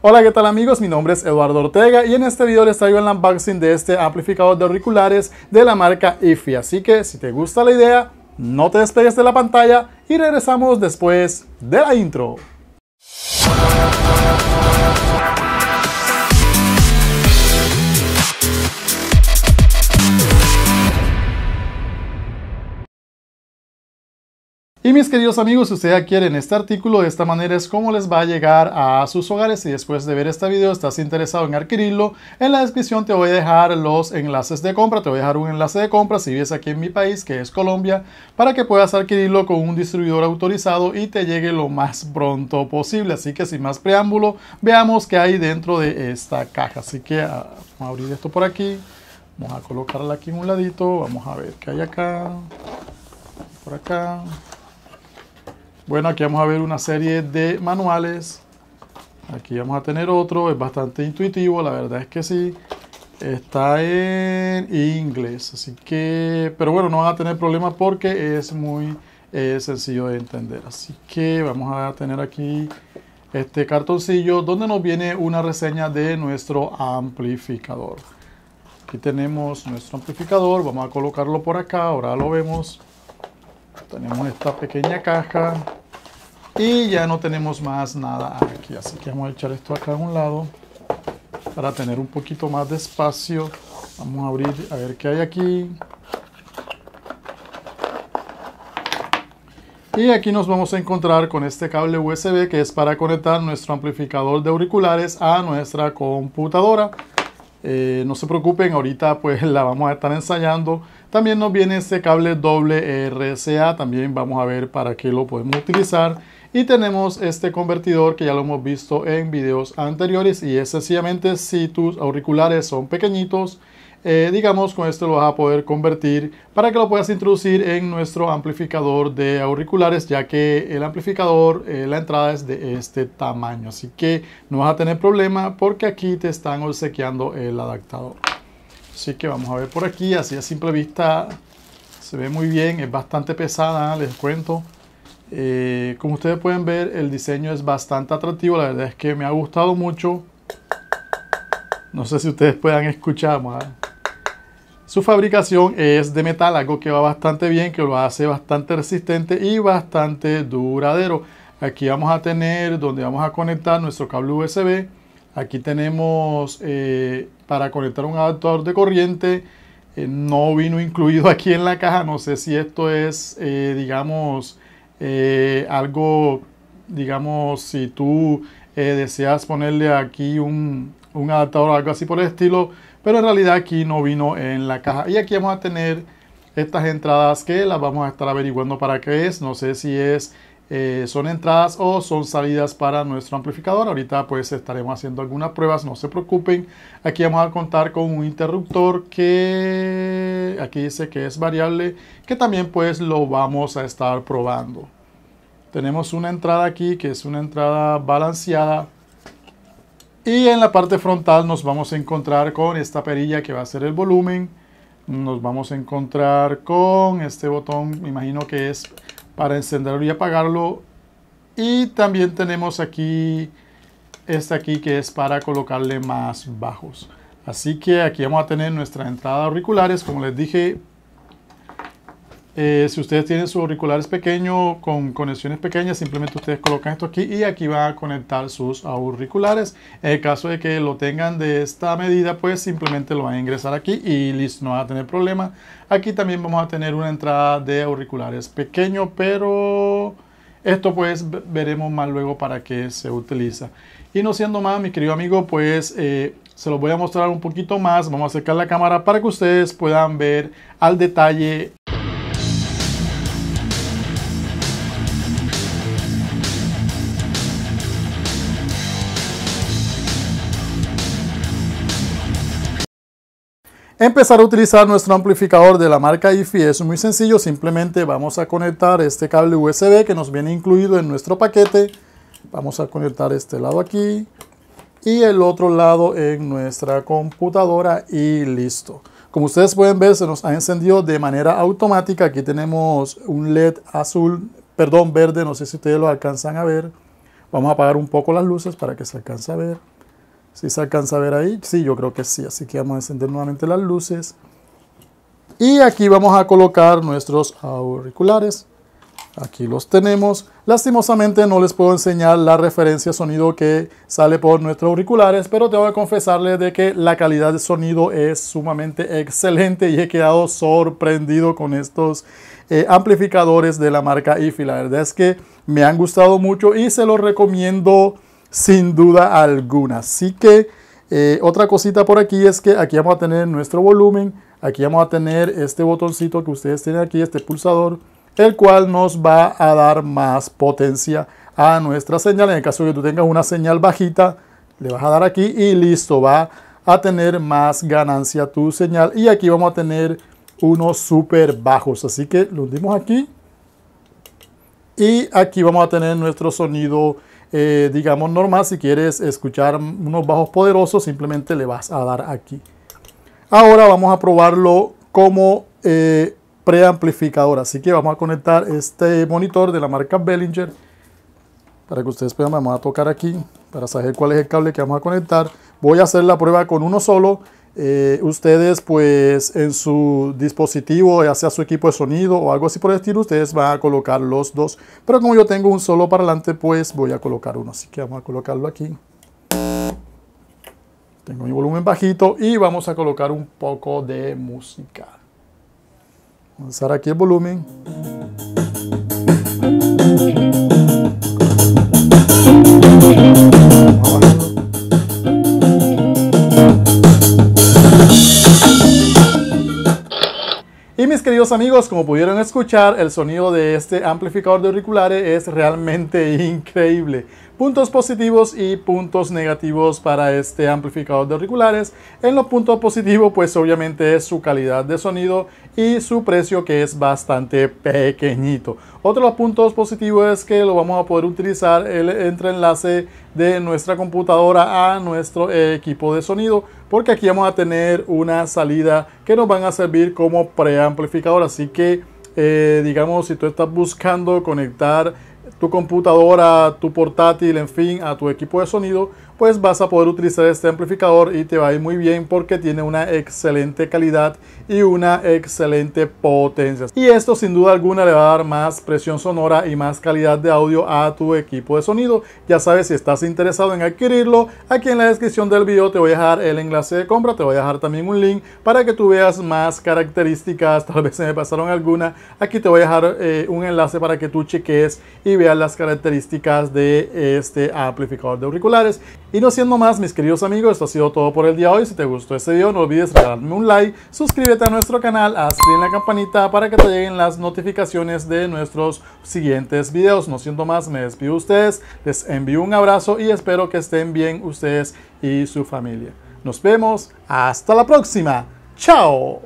Hola, ¿qué tal amigos? Mi nombre es Eduardo Ortega y en este video les traigo el unboxing de este amplificador de auriculares de la marca IFI. Así que si te gusta la idea, no te despegues de la pantalla y regresamos después de la intro. Y mis queridos amigos, si ustedes quieren este artículo, de esta manera es como les va a llegar a sus hogares. y después de ver este video estás interesado en adquirirlo, en la descripción te voy a dejar los enlaces de compra. Te voy a dejar un enlace de compra si vives aquí en mi país, que es Colombia, para que puedas adquirirlo con un distribuidor autorizado y te llegue lo más pronto posible. Así que sin más preámbulo, veamos qué hay dentro de esta caja. Así que ah, vamos a abrir esto por aquí. Vamos a colocarla aquí en un ladito. Vamos a ver qué hay acá. Por acá. Bueno, aquí vamos a ver una serie de manuales. Aquí vamos a tener otro. Es bastante intuitivo, la verdad es que sí. Está en inglés, así que... Pero bueno, no van a tener problemas porque es muy eh, sencillo de entender. Así que vamos a tener aquí este cartoncillo donde nos viene una reseña de nuestro amplificador. Aquí tenemos nuestro amplificador, vamos a colocarlo por acá, ahora lo vemos. Tenemos esta pequeña caja y ya no tenemos más nada aquí, así que vamos a echar esto acá a un lado para tener un poquito más de espacio. Vamos a abrir a ver qué hay aquí. Y aquí nos vamos a encontrar con este cable USB que es para conectar nuestro amplificador de auriculares a nuestra computadora. Eh, no se preocupen, ahorita pues la vamos a estar ensayando. También nos viene este cable doble RCA, también vamos a ver para qué lo podemos utilizar. Y tenemos este convertidor que ya lo hemos visto en videos anteriores y es sencillamente si tus auriculares son pequeñitos eh, digamos, con esto lo vas a poder convertir para que lo puedas introducir en nuestro amplificador de auriculares, ya que el amplificador, eh, la entrada es de este tamaño. Así que no vas a tener problema porque aquí te están obsequiando el adaptador. Así que vamos a ver por aquí, así a simple vista se ve muy bien, es bastante pesada, ¿eh? les cuento. como ustedes pueden ver, el diseño es bastante atractivo, la verdad es que me ha gustado mucho. No sé si ustedes puedan escuchar, más. Su fabricación es de metal, algo que va bastante bien, que lo hace bastante resistente y bastante duradero. Aquí vamos a tener donde vamos a conectar nuestro cable USB. Aquí tenemos eh, para conectar un adaptador de corriente. Eh, no vino incluido aquí en la caja. No sé si esto es, eh, digamos, algo, digamos, si tú deseas ponerle aquí un, un adaptador o algo así por el estilo, pero en realidad aquí no vino en la caja. Y aquí vamos a tener estas entradas que las vamos a estar averiguando para qué es. No sé si es eh, son entradas o son salidas para nuestro amplificador. Ahorita pues estaremos haciendo algunas pruebas, no se preocupen. Aquí vamos a contar con un interruptor que aquí dice que es variable, que también pues lo vamos a estar probando. Tenemos una entrada aquí que es una entrada balanceada y en la parte frontal nos vamos a encontrar con esta perilla que va a ser el volumen. Nos vamos a encontrar con este botón, me imagino que es para encenderlo y apagarlo. Y también tenemos aquí esta aquí que es para colocarle más bajos. Así que aquí vamos a tener nuestra entrada auriculares, como les dije, eh, si ustedes tienen sus auriculares pequeños con conexiones pequeñas, simplemente ustedes colocan esto aquí y aquí van a conectar sus auriculares. En el caso de que lo tengan de esta medida, pues simplemente lo van a ingresar aquí y listo, no va a tener problema. Aquí también vamos a tener una entrada de auriculares pequeño, pero esto pues veremos más luego para qué se utiliza. Y no siendo más, mi querido amigo, pues eh, se los voy a mostrar un poquito más. Vamos a acercar la cámara para que ustedes puedan ver al detalle empezar a utilizar nuestro amplificador de la marca IFI es muy sencillo, simplemente vamos a conectar este cable USB que nos viene incluido en nuestro paquete. Vamos a conectar este lado aquí y el otro lado en nuestra computadora y listo. Como ustedes pueden ver se nos ha encendido de manera automática, aquí tenemos un LED azul, perdón verde, no sé si ustedes lo alcanzan a ver. Vamos a apagar un poco las luces para que se alcance a ver. Si se alcanza a ver ahí, sí, yo creo que sí. Así que vamos a encender nuevamente las luces. Y aquí vamos a colocar nuestros auriculares. Aquí los tenemos. Lastimosamente no les puedo enseñar la referencia sonido que sale por nuestros auriculares, pero tengo que confesarles de que la calidad de sonido es sumamente excelente y he quedado sorprendido con estos eh, amplificadores de la marca IFI. La verdad es que me han gustado mucho y se los recomiendo sin duda alguna. Así que eh, otra cosita por aquí es que aquí vamos a tener nuestro volumen, aquí vamos a tener este botoncito que ustedes tienen aquí, este pulsador, el cual nos va a dar más potencia a nuestra señal. En el caso de que tú tengas una señal bajita, le vas a dar aquí y listo, va a tener más ganancia tu señal. Y aquí vamos a tener unos super bajos, así que lo dimos aquí. Y aquí vamos a tener nuestro sonido eh, digamos, normal. Si quieres escuchar unos bajos poderosos, simplemente le vas a dar aquí. Ahora vamos a probarlo como eh, preamplificador. Así que vamos a conectar este monitor de la marca Bellinger. Para que ustedes puedan, vamos a tocar aquí para saber cuál es el cable que vamos a conectar. Voy a hacer la prueba con uno solo eh, ustedes pues en su dispositivo, ya sea su equipo de sonido o algo así por el estilo, ustedes van a colocar los dos. Pero como yo tengo un solo parlante, pues voy a colocar uno. Así que vamos a colocarlo aquí. Tengo mi volumen bajito y vamos a colocar un poco de música. Vamos a usar aquí el volumen. queridos amigos, como pudieron escuchar, el sonido de este amplificador de auriculares es realmente increíble puntos positivos y puntos negativos para este amplificador de auriculares. En los puntos positivos, pues obviamente es su calidad de sonido y su precio que es bastante pequeñito. Otro de los puntos positivos es que lo vamos a poder utilizar el entreenlace de nuestra computadora a nuestro equipo de sonido porque aquí vamos a tener una salida que nos van a servir como preamplificador así que eh, digamos si tú estás buscando conectar tu computadora, tu portátil, en fin, a tu equipo de sonido pues vas a poder utilizar este amplificador y te va a ir muy bien porque tiene una excelente calidad y una excelente potencia. Y esto sin duda alguna le va a dar más presión sonora y más calidad de audio a tu equipo de sonido. Ya sabes, si estás interesado en adquirirlo, aquí en la descripción del video te voy a dejar el enlace de compra, te voy a dejar también un link para que tú veas más características, tal vez se me pasaron alguna. Aquí te voy a dejar eh, un enlace para que tú cheques y veas las características de este amplificador de auriculares. Y no siendo más, mis queridos amigos, esto ha sido todo por el día de hoy. Si te gustó este video, no olvides regalarme un like, suscríbete a nuestro canal, haz clic en la campanita para que te lleguen las notificaciones de nuestros siguientes videos. No siendo más, me despido de ustedes, les envío un abrazo y espero que estén bien ustedes y su familia. Nos vemos, hasta la próxima. Chao.